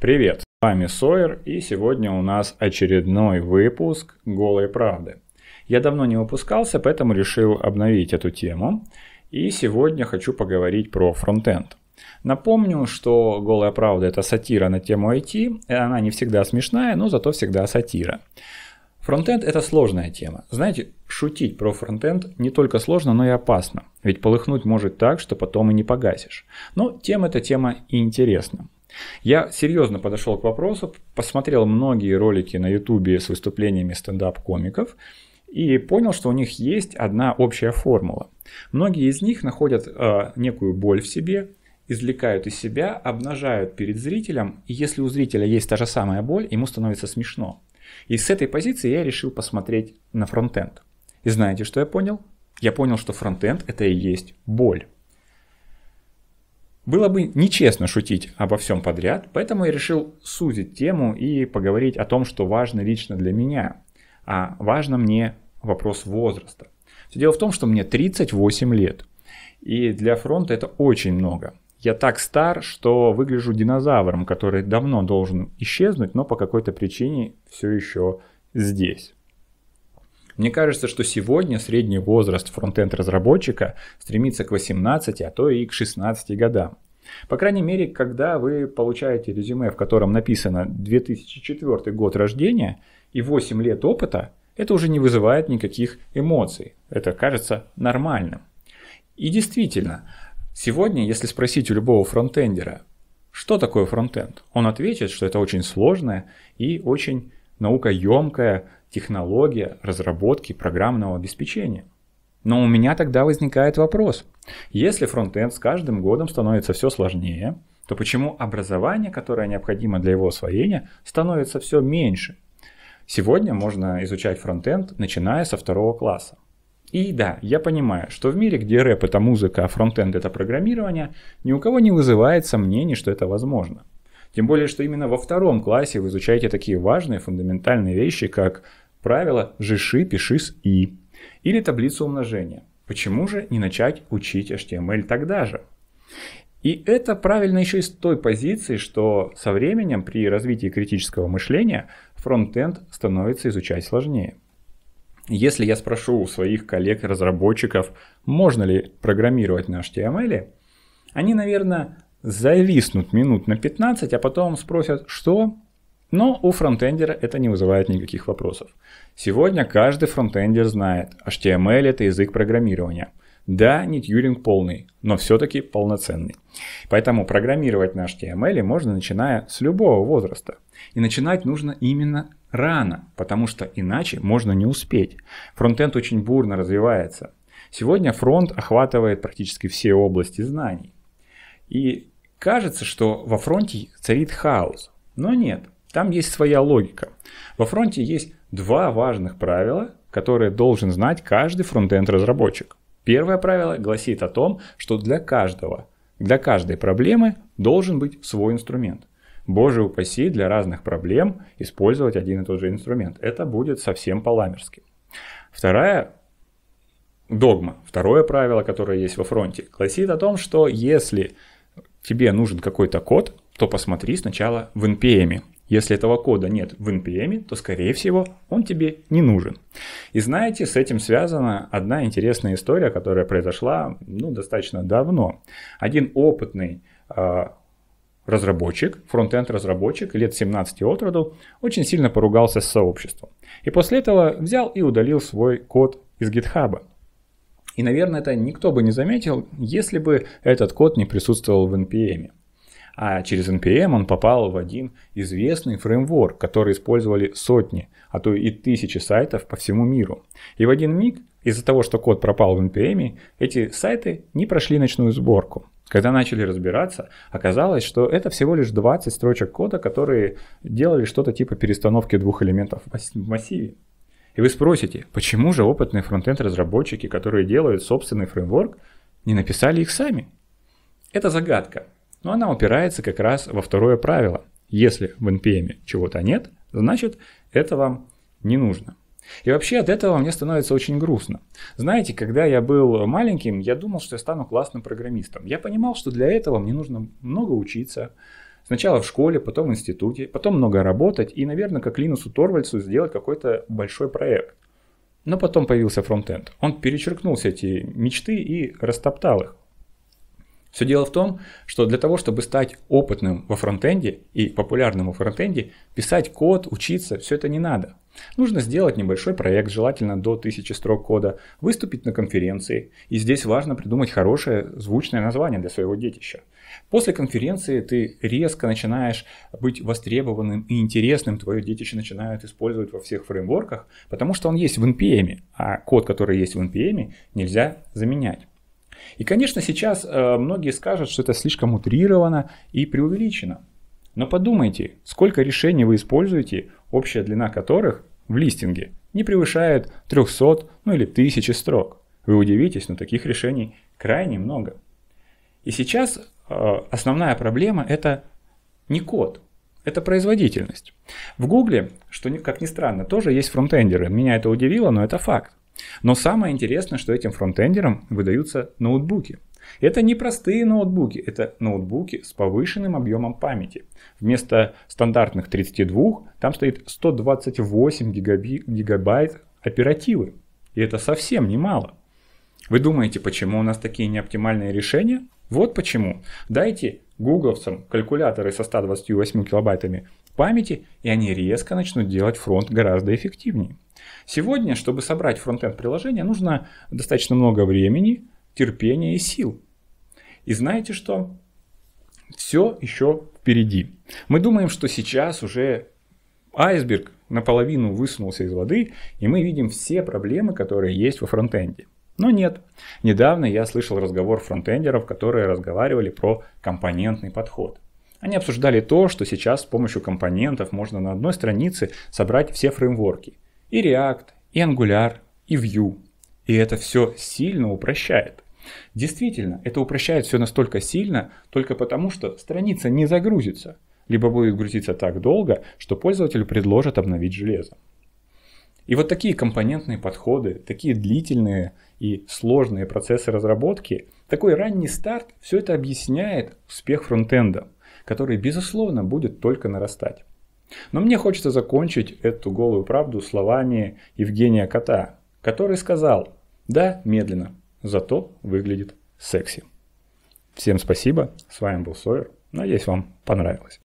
Привет, с вами Сойер и сегодня у нас очередной выпуск «Голой правды». Я давно не выпускался, поэтому решил обновить эту тему. И сегодня хочу поговорить про фронтенд. Напомню, что «Голая правда» — это сатира на тему IT. Она не всегда смешная, но зато всегда сатира. Фронтенд – это сложная тема. Знаете, шутить про фронтенд не только сложно, но и опасно. Ведь полыхнуть может так, что потом и не погасишь. Но тем эта тема и интересна. Я серьезно подошел к вопросу, посмотрел многие ролики на ютубе с выступлениями стендап-комиков и понял, что у них есть одна общая формула. Многие из них находят э, некую боль в себе, извлекают из себя, обнажают перед зрителем, и если у зрителя есть та же самая боль, ему становится смешно. И с этой позиции я решил посмотреть на фронтенд. И знаете, что я понял? Я понял, что фронтенд это и есть боль. Было бы нечестно шутить обо всем подряд, поэтому я решил сузить тему и поговорить о том, что важно лично для меня, а важно мне вопрос возраста. Все дело в том, что мне 38 лет, и для фронта это очень много. Я так стар, что выгляжу динозавром, который давно должен исчезнуть, но по какой-то причине все еще здесь. Мне кажется, что сегодня средний возраст фронтенд разработчика стремится к 18, а то и к 16 годам. По крайней мере, когда вы получаете резюме, в котором написано 2004 год рождения и 8 лет опыта, это уже не вызывает никаких эмоций. Это кажется нормальным. И действительно, сегодня, если спросить у любого фронтендера, что такое фронтенд, он ответит, что это очень сложная и очень наукоемкая технология разработки программного обеспечения. Но у меня тогда возникает вопрос. Если фронтенд с каждым годом становится все сложнее, то почему образование, которое необходимо для его освоения, становится все меньше? Сегодня можно изучать фронтенд, начиная со второго класса. И да, я понимаю, что в мире, где рэп это музыка, а фронтенд это программирование, ни у кого не вызывает сомнений, что это возможно. Тем более, что именно во втором классе вы изучаете такие важные фундаментальные вещи, как правило «жиши, пиши и» или таблицу умножения. Почему же не начать учить HTML тогда же? И это правильно еще и с той позиции, что со временем при развитии критического мышления фронтенд становится изучать сложнее. Если я спрошу у своих коллег-разработчиков, можно ли программировать на HTML, они, наверное, зависнут минут на 15, а потом спросят, что но у фронтендера это не вызывает никаких вопросов. Сегодня каждый фронтендер знает, HTML это язык программирования. Да, не Тьюринг полный, но все-таки полноценный. Поэтому программировать на HTML можно начиная с любого возраста. И начинать нужно именно рано, потому что иначе можно не успеть. Фронтенд очень бурно развивается. Сегодня фронт охватывает практически все области знаний. И кажется, что во фронте царит хаос. Но нет, там есть своя логика. Во фронте есть два важных правила, которые должен знать каждый фронтенд-разработчик. Первое правило гласит о том, что для каждого, для каждой проблемы должен быть свой инструмент. Боже упаси, для разных проблем использовать один и тот же инструмент. Это будет совсем по-ламерски. Вторая догма, второе правило, которое есть во фронте, гласит о том, что если тебе нужен какой-то код, то посмотри сначала в NPM, если этого кода нет в NPM, то, скорее всего, он тебе не нужен. И знаете, с этим связана одна интересная история, которая произошла ну, достаточно давно. Один опытный э, разработчик, фронтенд разработчик лет 17 от роду, очень сильно поругался с сообществом. И после этого взял и удалил свой код из GitHub. И, наверное, это никто бы не заметил, если бы этот код не присутствовал в NPM а через NPM он попал в один известный фреймворк, который использовали сотни, а то и тысячи сайтов по всему миру. И в один миг, из-за того, что код пропал в NPM, эти сайты не прошли ночную сборку. Когда начали разбираться, оказалось, что это всего лишь 20 строчек кода, которые делали что-то типа перестановки двух элементов в массиве. И вы спросите, почему же опытные фронтенд-разработчики, которые делают собственный фреймворк, не написали их сами? Это загадка. Но она упирается как раз во второе правило. Если в NPM эм чего-то нет, значит это вам не нужно. И вообще от этого мне становится очень грустно. Знаете, когда я был маленьким, я думал, что я стану классным программистом. Я понимал, что для этого мне нужно много учиться. Сначала в школе, потом в институте, потом много работать и, наверное, как Линусу Торвальцу сделать какой-то большой проект. Но потом появился фронтенд. Он перечеркнул все эти мечты и растоптал их. Все дело в том, что для того, чтобы стать опытным во фронтенде и популярным во фронтенде, писать код, учиться, все это не надо. Нужно сделать небольшой проект, желательно до 1000 строк кода, выступить на конференции, и здесь важно придумать хорошее звучное название для своего детища. После конференции ты резко начинаешь быть востребованным и интересным, твое детище начинают использовать во всех фреймворках, потому что он есть в NPM, а код, который есть в NPM, нельзя заменять. И, конечно, сейчас э, многие скажут, что это слишком утрировано и преувеличено. Но подумайте, сколько решений вы используете, общая длина которых в листинге не превышает 300 ну или 1000 строк. Вы удивитесь, но таких решений крайне много. И сейчас э, основная проблема это не код, это производительность. В Гугле, что как ни странно, тоже есть фронтендеры. Меня это удивило, но это факт. Но самое интересное, что этим фронтендерам выдаются ноутбуки. Это не простые ноутбуки, это ноутбуки с повышенным объемом памяти. Вместо стандартных 32 там стоит 128 гигаби- гигабайт оперативы. И это совсем немало. Вы думаете, почему у нас такие неоптимальные решения? Вот почему. Дайте гугловцам калькуляторы со 128 килобайтами памяти, и они резко начнут делать фронт гораздо эффективнее. Сегодня, чтобы собрать фронтенд приложения, нужно достаточно много времени, терпения и сил. И знаете что? Все еще впереди. Мы думаем, что сейчас уже айсберг наполовину высунулся из воды, и мы видим все проблемы, которые есть во фронтенде. Но нет. Недавно я слышал разговор фронтендеров, которые разговаривали про компонентный подход. Они обсуждали то, что сейчас с помощью компонентов можно на одной странице собрать все фреймворки. И React, и Angular, и Vue. И это все сильно упрощает. Действительно, это упрощает все настолько сильно, только потому что страница не загрузится, либо будет грузиться так долго, что пользователю предложат обновить железо. И вот такие компонентные подходы, такие длительные и сложные процессы разработки, такой ранний старт, все это объясняет успех фронтенда – который, безусловно, будет только нарастать. Но мне хочется закончить эту голую правду словами Евгения Кота, который сказал «Да, медленно, зато выглядит секси». Всем спасибо, с вами был Сойер, надеюсь вам понравилось.